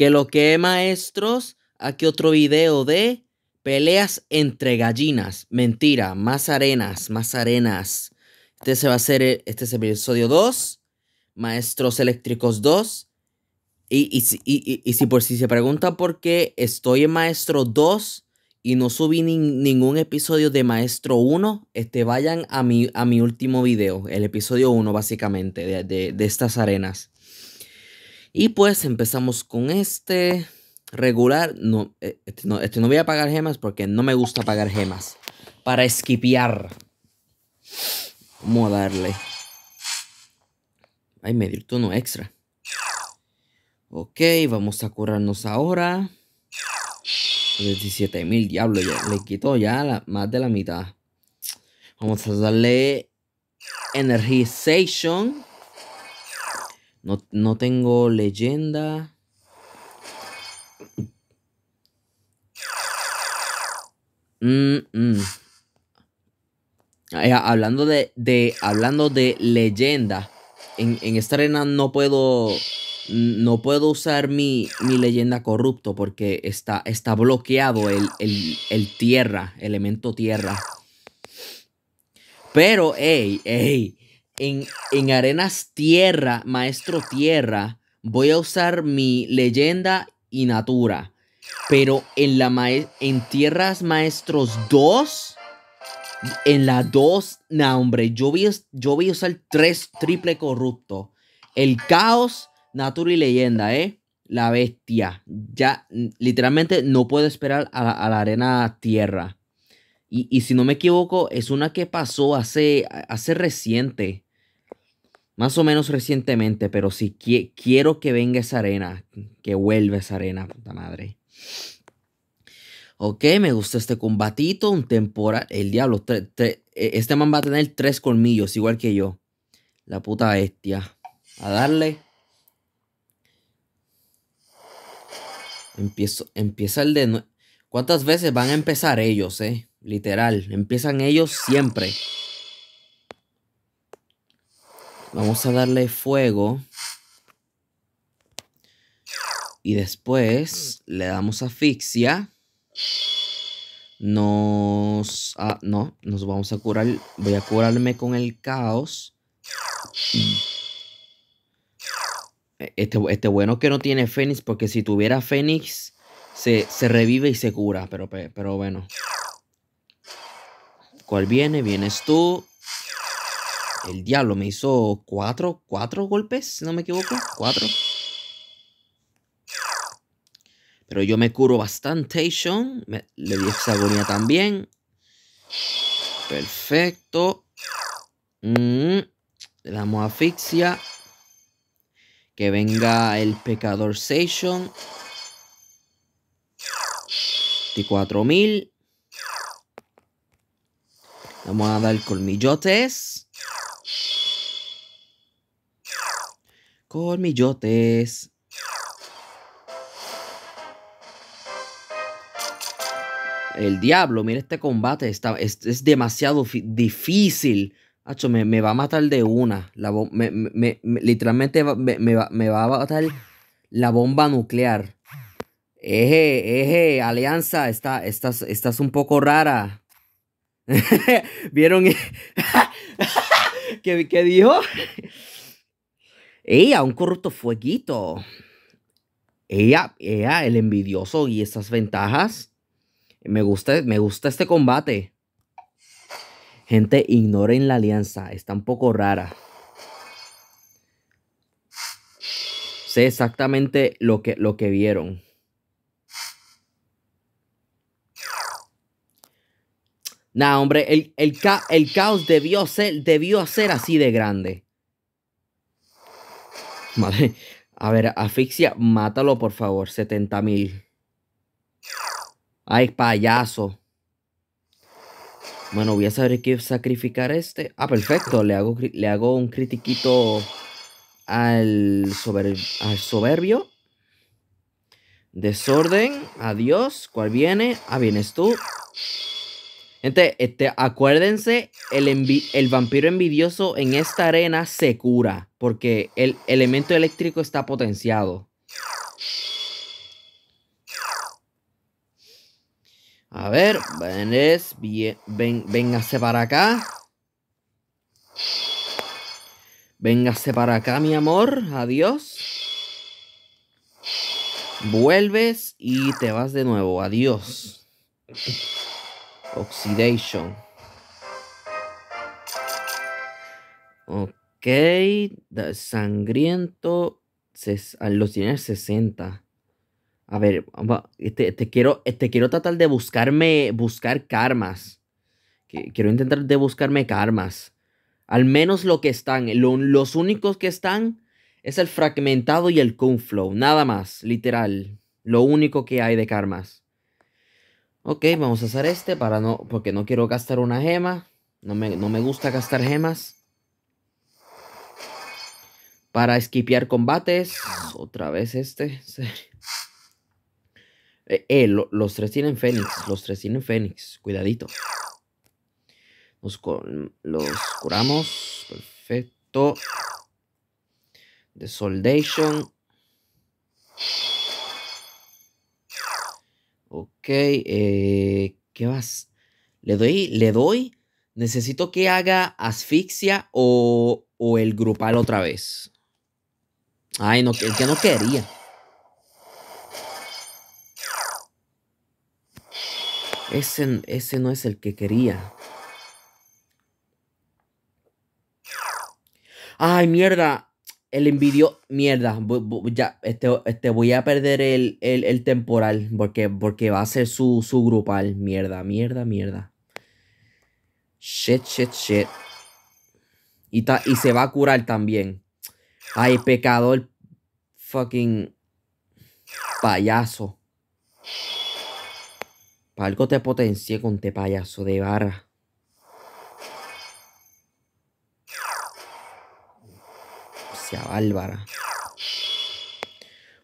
que lo que maestros, aquí otro video de peleas entre gallinas. Mentira, más arenas, más arenas. Este se va a eh, este es el episodio 2, Maestros Eléctricos 2. Y, si por si se pregunta por qué estoy en Maestro 2 y no subí ningún episodio de Maestro 1, este, vayan a mi, a mi último video, el episodio 1 básicamente de estas arenas. Y pues empezamos con este regular. No, eh, este, este no, voy a pagar gemas porque no me gusta pagar gemas. Para esquipear. Vamos darle. Ay, me dio extra. Ok, vamos a curarnos ahora. 17 mil, diablo, ya, le quito ya la, más de la mitad. Vamos a darle Energization. No, tengo leyenda. Mm, mm. hablando de, hablando de leyenda. En, en esta arena no puedo. No puedo usar mi, mi leyenda corrupto porque está, está bloqueado el, el, el tierra, elemento tierra. Pero, ey, ey, en, arenas tierra, maestro tierra, voy a usar mi leyenda y natura. Pero en, la en Tierras Maestros 2, en la 2, no, hombre, yo voy, yo a usar 3 triple corrupto. El caos, natura y leyenda, ¿eh? La bestia. Ya, literalmente, no puedo esperar a la, arena tierra. Y, si no me equivoco, es una que pasó hace, hace reciente más o menos recientemente, pero si quiero que venga esa arena, que vuelva esa arena, puta madre. Ok, me gusta este combatito, un temporal. El diablo, e, este man va a tener tres colmillos, igual que yo. La puta bestia. A darle. Empiezo, empieza el de... ¿Cuántas veces van a empezar ellos, eh? Literal, empiezan ellos siempre. Vamos a darle fuego. Y después le damos asfixia. Nos... Ah, no, nos vamos a curar. Voy a curarme con el caos. Este, este, bueno que no tiene Fénix, porque si tuviera Fénix, se, revive y se cura. Pero, pero bueno. ¿Cuál viene? Vienes tú. El diablo me hizo cuatro, cuatro golpes, si no me equivoco. Cuatro. Pero yo me curo bastante, Sean. le di hexagonía también. Perfecto. Mm, le damos asfixia. Que venga el pecador Station. 24.000. Vamos a dar colmillotes. Colmillotes. El diablo, mira este combate, está, es, demasiado difícil. me, va a matar de una. La literalmente me, va, a matar la bomba nuclear. Eje, eje, alianza, estás un poco rara. ¿Vieron? ¿Qué, ¿Qué dijo? Ella, un corrupto fueguito. Ella, el envidioso y esas ventajas. Me gusta, me gusta este combate. Gente, ignoren la alianza. Está un poco rara. Sé exactamente lo que, lo que vieron. Nah, hombre, el, el, caos debió ser, debió ser así de grande. Madre. A ver, asfixia, mátalo por favor. 70.000. mil. Ay, payaso. Bueno, voy a saber qué sacrificar este. Ah, perfecto. Le hago, le hago un critiquito al, al soberbio. Desorden. Adiós. ¿Cuál viene? Ah, vienes tú. Gente, este, acuérdense, el, el vampiro envidioso en esta arena se cura porque el elemento eléctrico está potenciado. A ver, venés, véngase para acá. Véngase para acá, mi amor. Adiós. Vuelves y te vas de nuevo. Adiós. Oxidation. Ok. Sangriento. Ah, los tiene 60. A ver, te, te, quiero, eh, te quiero tratar de buscarme, buscar karmas. Quiero intentar de buscarme karmas. Al menos lo que están, los únicos que están es el fragmentado y el Kung nada más, literal. Lo único que hay de karmas. Ok, vamos a hacer este para no, porque no quiero gastar una gema. No me, no me gusta gastar gemas. Para esquipear combates. Otra vez este. Eh, eh, los tres tienen Fénix. Los tres tienen Fénix. Cuidadito. los curamos. Perfecto. The Soldation. Ok, eh, ¿qué vas? Le doy, le doy. Necesito que haga asfixia o, el grupal otra vez. Ay, no, el que no quería. ese no es el que quería. Ay, mierda el envidio, mierda, ya, este, este, voy a perder el, el, el, temporal porque, porque va a ser su, su grupal. Mierda, mierda, mierda. Shit, shit, shit. Y, y se va a curar también. Ay, pecador. Fucking. Payaso. Para algo te potencié con te este payaso de barra. bárbara.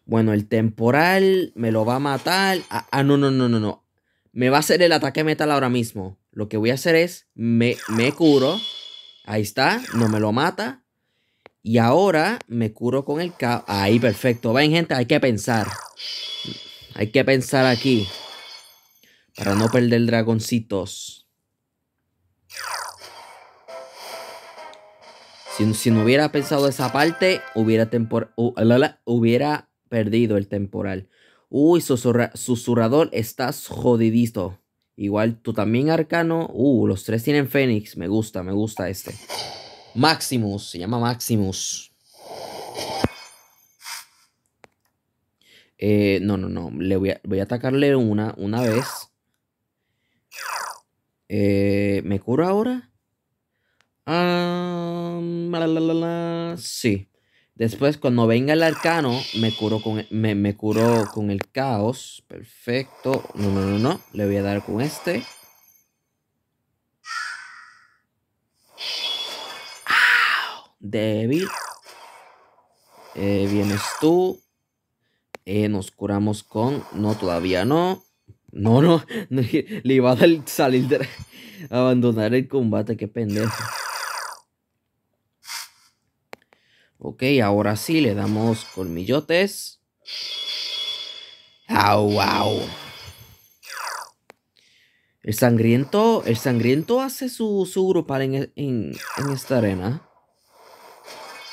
Bueno, el temporal me lo va a matar. Ah, ah, no, no, no, no, no. Me va a hacer el ataque metal ahora mismo. Lo que voy a hacer es, me, me curo. Ahí está, no me lo mata. Y ahora me curo con el ca... Ahí, perfecto. Ven, gente, hay que pensar. Hay que pensar aquí. Para no perder dragoncitos. Si, no hubiera pensado esa parte, hubiera, hubiera perdido el temporal. Uy, susurrador, estás jodidito. Igual tú también, Arcano. Uh, los tres tienen Fénix. Me gusta, me gusta este. Maximus, se llama Maximus. Eh, no, no, no. Le voy a, voy a atacarle una, una vez. Eh, ¿Me curo ahora? Um, la, sí. Después, cuando venga el arcano, me curo con, me, me curo con el caos. Perfecto. No, no, no, no. Le voy a dar con este. débil. Eh, vienes tú. Eh, nos curamos con. No, todavía no. No, no. Le iba a dar salir de. Abandonar el combate, qué pendejo. Ok, ahora sí le damos colmillotes. Au, wow. El sangriento, el sangriento hace su, su grupal en, en esta arena.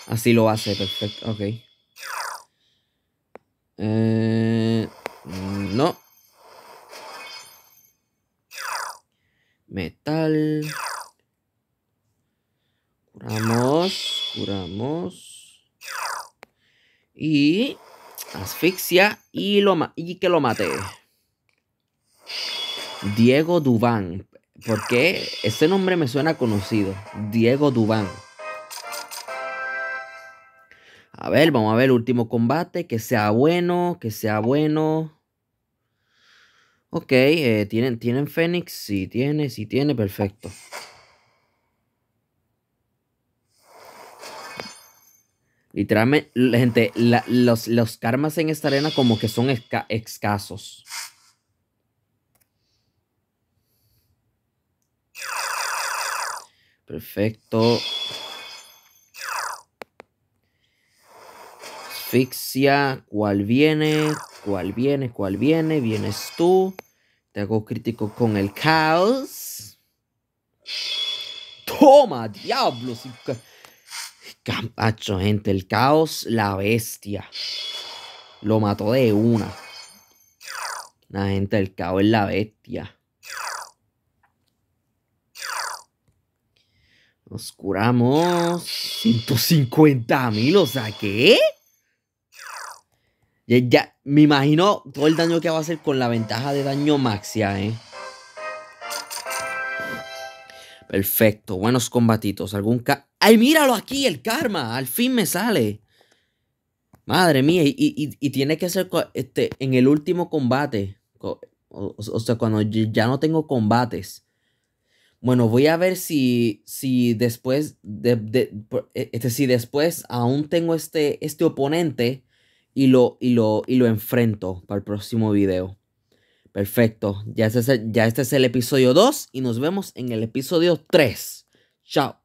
Así lo hace, perfecto. Ok. Eh, no. Metal. Y asfixia y, lo y que lo mate. Diego Dubán. Porque ese nombre me suena conocido. Diego Dubán. A ver, vamos a ver último combate. Que sea bueno, que sea bueno. Ok, eh, ¿tienen, ¿tienen Fénix? si tiene, Si tiene, perfecto. Literalmente, gente, los, karmas en esta arena como que son escasos. Perfecto. Asfixia, ¿cuál viene? ¿Cuál viene? ¿Cuál viene? Vienes tú. Te hago crítico con el caos. Toma, diablos. Campacho, gente, el caos, la bestia. Lo mató de una. La gente, el caos es la bestia. Nos curamos 150 mil, o sea, ¿qué? Ya, ya, me imagino todo el daño que va a hacer con la ventaja de daño maxia, ¿eh? Perfecto, buenos combatitos. ¿Algún ca Ay, míralo aquí, el karma. Al fin me sale. Madre mía, y, tiene que ser este, en el último combate. O, sea, cuando ya no tengo combates. Bueno, voy a ver si, si después. De, e, este, si después aún tengo este, este oponente. Y lo, y lo, y lo enfrento para el próximo video. Perfecto. Ya ya este es el episodio 2. Y nos vemos en el episodio 3. Chao.